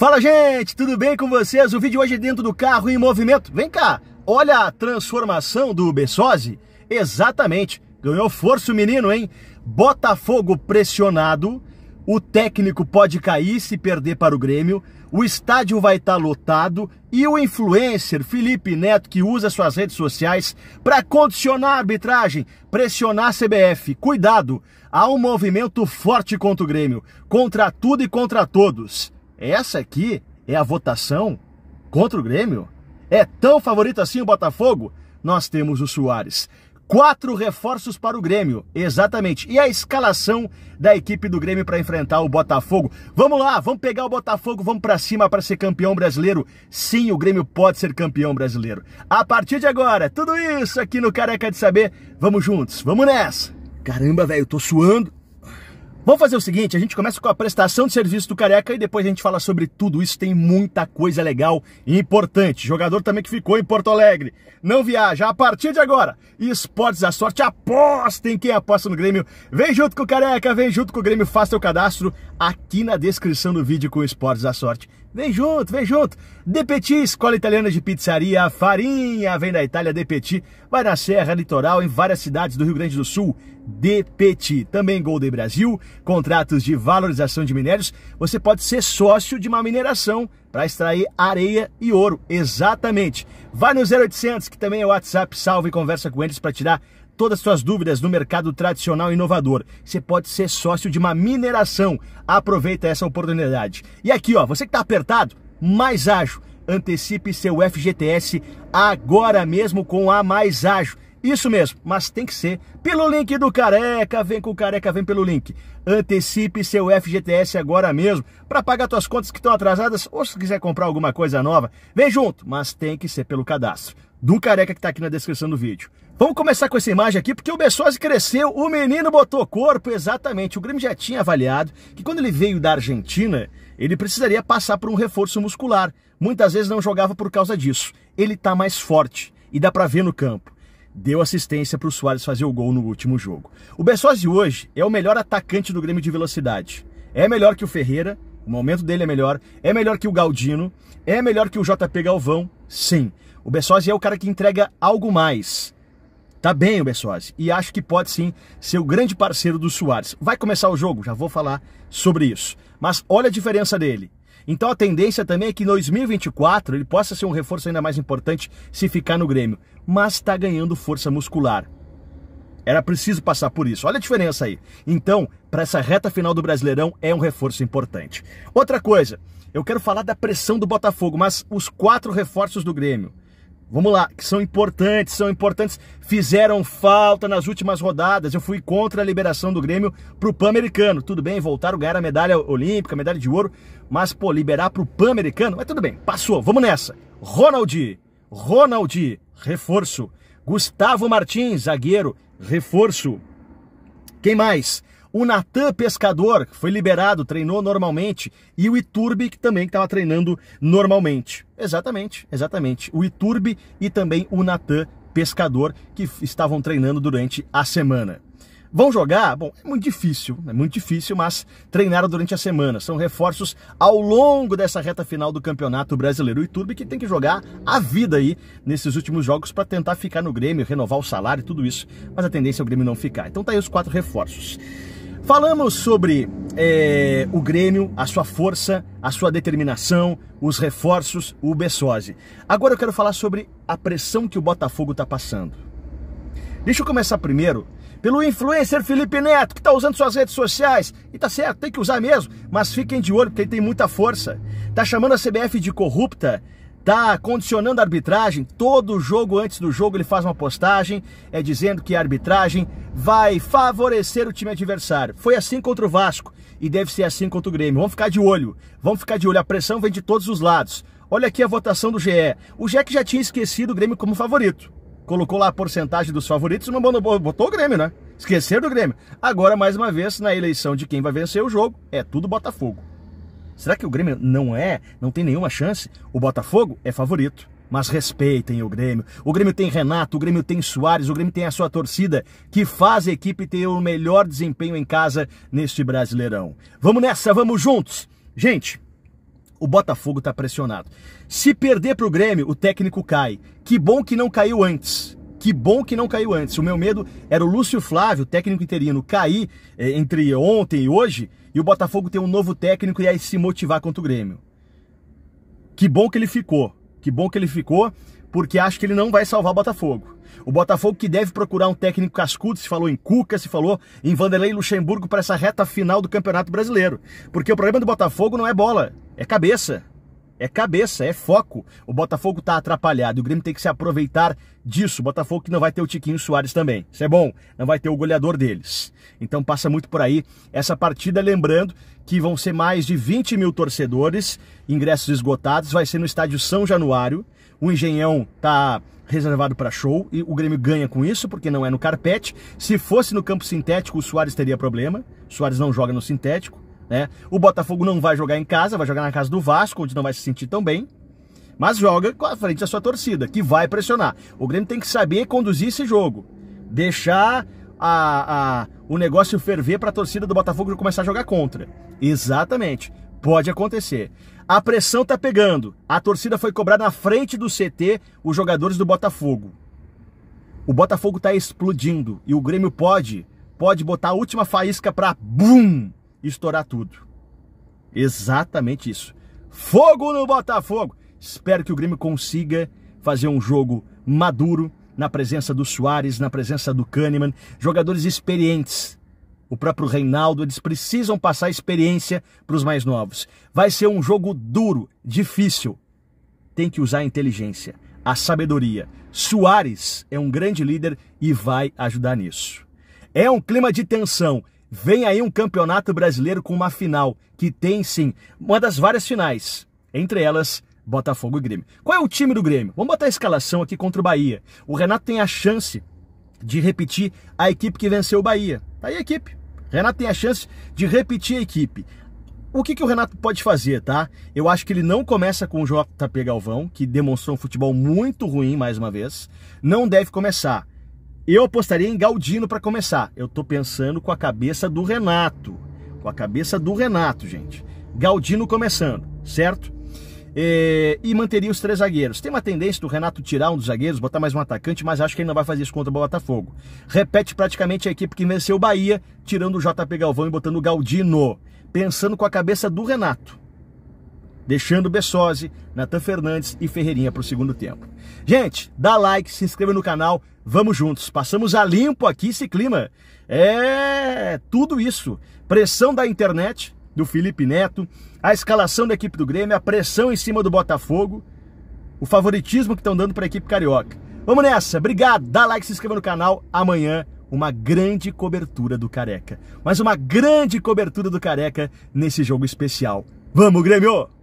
Fala gente, tudo bem com vocês? O vídeo hoje é dentro do carro em movimento. Vem cá, olha a transformação do Bessose. Exatamente, ganhou força o menino, hein? Botafogo pressionado, o técnico pode cair se perder para o Grêmio, o estádio vai estar tá lotado e o influencer Felipe Neto, que usa suas redes sociais para condicionar a arbitragem, pressionar a CBF. Cuidado, há um movimento forte contra o Grêmio, contra tudo e contra todos. Essa aqui é a votação contra o Grêmio? É tão favorito assim o Botafogo? Nós temos o Soares. Quatro reforços para o Grêmio, exatamente. E a escalação da equipe do Grêmio para enfrentar o Botafogo. Vamos lá, vamos pegar o Botafogo, vamos para cima para ser campeão brasileiro. Sim, o Grêmio pode ser campeão brasileiro. A partir de agora, tudo isso aqui no Careca de Saber. Vamos juntos, vamos nessa. Caramba, velho, tô suando. Vamos fazer o seguinte, a gente começa com a prestação de serviço do Careca e depois a gente fala sobre tudo isso, tem muita coisa legal e importante. Jogador também que ficou em Porto Alegre, não viaja, a partir de agora, Esportes da Sorte, apostem quem aposta no Grêmio, vem junto com o Careca, vem junto com o Grêmio, faça seu cadastro aqui na descrição do vídeo com Esportes da Sorte. Vem junto, vem junto. De Petit, Escola Italiana de Pizzaria, Farinha, vem da Itália, De Petit. Vai na Serra, Litoral, em várias cidades do Rio Grande do Sul. De Petit. Também Golden Brasil, contratos de valorização de minérios. Você pode ser sócio de uma mineração para extrair areia e ouro. Exatamente. Vai no 0800, que também é o WhatsApp, salve e conversa com eles para tirar todas as suas dúvidas no mercado tradicional e inovador. Você pode ser sócio de uma mineração. Aproveita essa oportunidade. E aqui, ó, você que está apertado, mais ágil. Antecipe seu FGTS agora mesmo com a Mais Ágil. Isso mesmo, mas tem que ser pelo link do Careca. Vem com o Careca, vem pelo link. Antecipe seu FGTS agora mesmo para pagar suas contas que estão atrasadas ou se quiser comprar alguma coisa nova. Vem junto, mas tem que ser pelo cadastro de um careca que tá aqui na descrição do vídeo. Vamos começar com essa imagem aqui, porque o Bessosi cresceu, o menino botou corpo, exatamente. O Grêmio já tinha avaliado que quando ele veio da Argentina, ele precisaria passar por um reforço muscular. Muitas vezes não jogava por causa disso. Ele tá mais forte e dá para ver no campo. Deu assistência para o Soares fazer o gol no último jogo. O Bessosi hoje é o melhor atacante do Grêmio de velocidade. É melhor que o Ferreira, o momento dele é melhor, é melhor que o Galdino, é melhor que o JP Galvão, sim. O Bessosi é o cara que entrega algo mais. Tá bem o Bessosi e acho que pode sim ser o grande parceiro do Soares. Vai começar o jogo, já vou falar sobre isso. Mas olha a diferença dele. Então a tendência também é que em 2024 ele possa ser um reforço ainda mais importante se ficar no Grêmio, mas está ganhando força muscular. Era preciso passar por isso. Olha a diferença aí. Então, para essa reta final do Brasileirão é um reforço importante. Outra coisa, eu quero falar da pressão do Botafogo, mas os quatro reforços do Grêmio Vamos lá, que são importantes, são importantes, fizeram falta nas últimas rodadas. Eu fui contra a liberação do Grêmio pro Pan-Americano. Tudo bem, voltaram a ganhar a medalha olímpica, a medalha de ouro, mas pô, liberar pro Pan-Americano, mas tudo bem, passou. Vamos nessa. Ronald, Ronald, reforço. Gustavo Martins, zagueiro, reforço. Quem mais? o Natan Pescador, que foi liberado, treinou normalmente, e o Iturbe, que também estava treinando normalmente. Exatamente, exatamente. O Iturbe e também o Natan Pescador, que estavam treinando durante a semana. Vão jogar? Bom, é muito difícil, é muito difícil, mas treinaram durante a semana. São reforços ao longo dessa reta final do Campeonato Brasileiro. O Iturbe que tem que jogar a vida aí nesses últimos jogos para tentar ficar no Grêmio, renovar o salário e tudo isso. Mas a tendência é o Grêmio não ficar. Então tá aí os quatro reforços. Falamos sobre é, o Grêmio, a sua força, a sua determinação, os reforços, o Bessose. Agora eu quero falar sobre a pressão que o Botafogo está passando. Deixa eu começar primeiro pelo influencer Felipe Neto, que está usando suas redes sociais. E tá certo, tem que usar mesmo, mas fiquem de olho, porque ele tem muita força. Tá chamando a CBF de corrupta, tá condicionando a arbitragem. Todo jogo, antes do jogo, ele faz uma postagem é dizendo que a é arbitragem vai favorecer o time adversário. Foi assim contra o Vasco e deve ser assim contra o Grêmio. Vamos ficar de olho, vamos ficar de olho. A pressão vem de todos os lados. Olha aqui a votação do GE. O GE que já tinha esquecido o Grêmio como favorito. Colocou lá a porcentagem dos favoritos e não botou o Grêmio, né? Esqueceram do Grêmio. Agora, mais uma vez, na eleição de quem vai vencer o jogo, é tudo Botafogo. Será que o Grêmio não é, não tem nenhuma chance? O Botafogo é favorito mas respeitem o Grêmio. O Grêmio tem Renato, o Grêmio tem Soares, o Grêmio tem a sua torcida que faz a equipe ter o melhor desempenho em casa neste Brasileirão. Vamos nessa, vamos juntos. Gente, o Botafogo está pressionado. Se perder para o Grêmio, o técnico cai. Que bom que não caiu antes. Que bom que não caiu antes. O meu medo era o Lúcio Flávio, técnico interino, cair é, entre ontem e hoje e o Botafogo ter um novo técnico e aí se motivar contra o Grêmio. Que bom que ele ficou que bom que ele ficou, porque acho que ele não vai salvar o Botafogo. O Botafogo que deve procurar um técnico cascudo, se falou em Cuca, se falou em Vanderlei Luxemburgo para essa reta final do Campeonato Brasileiro. Porque o problema do Botafogo não é bola, é cabeça é cabeça, é foco. O Botafogo tá atrapalhado, o Grêmio tem que se aproveitar disso. O Botafogo que não vai ter o Tiquinho Soares também. Isso é bom, não vai ter o goleador deles. Então passa muito por aí essa partida, lembrando que vão ser mais de 20 mil torcedores, ingressos esgotados, vai ser no estádio São Januário. O Engenhão tá reservado para show e o Grêmio ganha com isso porque não é no carpete. Se fosse no campo sintético, o Soares teria problema. O Soares não joga no sintético. Né? O Botafogo não vai jogar em casa, vai jogar na casa do Vasco, onde não vai se sentir tão bem. Mas joga à frente da sua torcida, que vai pressionar. O Grêmio tem que saber conduzir esse jogo. Deixar a, a, o negócio ferver para a torcida do Botafogo começar a jogar contra. Exatamente. Pode acontecer. A pressão tá pegando. A torcida foi cobrar na frente do CT os jogadores do Botafogo. O Botafogo tá explodindo e o Grêmio pode, pode botar a última faísca para bum! estourar tudo. Exatamente isso. Fogo no Botafogo! Espero que o Grêmio consiga fazer um jogo maduro, na presença do Soares, na presença do Kahneman, jogadores experientes. O próprio Reinaldo, eles precisam passar experiência para os mais novos. Vai ser um jogo duro, difícil. Tem que usar a inteligência, a sabedoria. Soares é um grande líder e vai ajudar nisso. É um clima de tensão, Vem aí um campeonato brasileiro com uma final, que tem sim uma das várias finais, entre elas Botafogo e Grêmio. Qual é o time do Grêmio? Vamos botar a escalação aqui contra o Bahia. O Renato tem a chance de repetir a equipe que venceu o Bahia. Tá aí a equipe. O Renato tem a chance de repetir a equipe. O que, que o Renato pode fazer, tá? Eu acho que ele não começa com o JP Galvão, que demonstrou um futebol muito ruim mais uma vez. Não deve começar. Eu apostaria em Galdino para começar. Eu estou pensando com a cabeça do Renato. Com a cabeça do Renato, gente. Galdino começando, certo? E, é, e, manteria os três zagueiros. Tem uma tendência do Renato tirar um dos zagueiros, botar mais um atacante, mas acho que ele não vai fazer isso contra o Botafogo. Repete praticamente a equipe que venceu o Bahia, tirando o JP Galvão e botando o Galdino, pensando com a cabeça do Renato deixando Bessose, Natan Fernandes e Ferreirinha para o segundo tempo. Gente, dá like, se inscreva no canal, vamos juntos. Passamos a limpo aqui esse clima. É tudo isso. Pressão da internet do Felipe Neto, a escalação da equipe do Grêmio, a pressão em cima do Botafogo, o favoritismo que estão dando para a equipe carioca. Vamos nessa. Obrigado. Dá like, se inscreva no canal. Amanhã uma grande cobertura do Careca. Mas uma grande cobertura do Careca nesse jogo especial. Vamos, Grêmio!